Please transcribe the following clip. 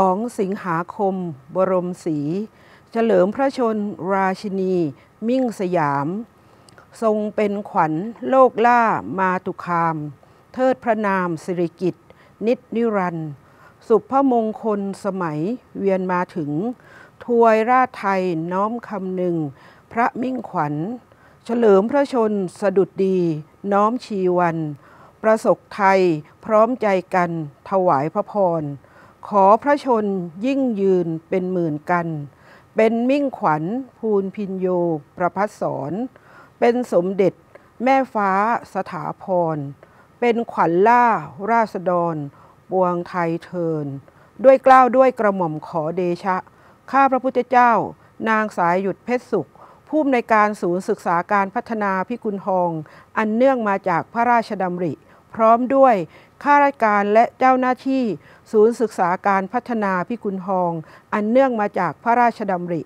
12สิงหาคม บรมศรีเฉลิมพระชนราชินี มิ่งสยาม ทรงเป็นขวัญ โลกล่า มาตุคาม เทิดพระนาม สิริกิตนิดนิรันรสุพมงคลสมัยเวียนมาถึงทวยราชไทยน้อมคำหนึ่ง พระมิ่งขวัญ เฉลิมพระชน สดุดดี น้อมชีวัน ประสบไทยพร้อมใจกัน ถวายพระพรขอพระชนยิ่งยืนเป็นหมื่นกัน เป็นมิ่งขวัญภูนพินโยประพัสสอน เป็นสมเด็จ แม่ฟ้าสถาพร เป็นขวัญล่าราษฎร บวงไทยเทิน ด้วยกล้าวด้วยกระหม่อมขอเดชะ ข้าพระพุทธเจ้านางสายหยุดเพชรสุข ผู้อำนวยการศูนย์ศึกษาการพัฒนาพิกุลทอง อันเนื่องมาจากพระราชดำริพร้อมด้วย ข้าราชการและเจ้าหน้าที่ ศูนย์ศึกษาการพัฒนาพิกุลทอง อันเนื่องมาจากพระราชดำริ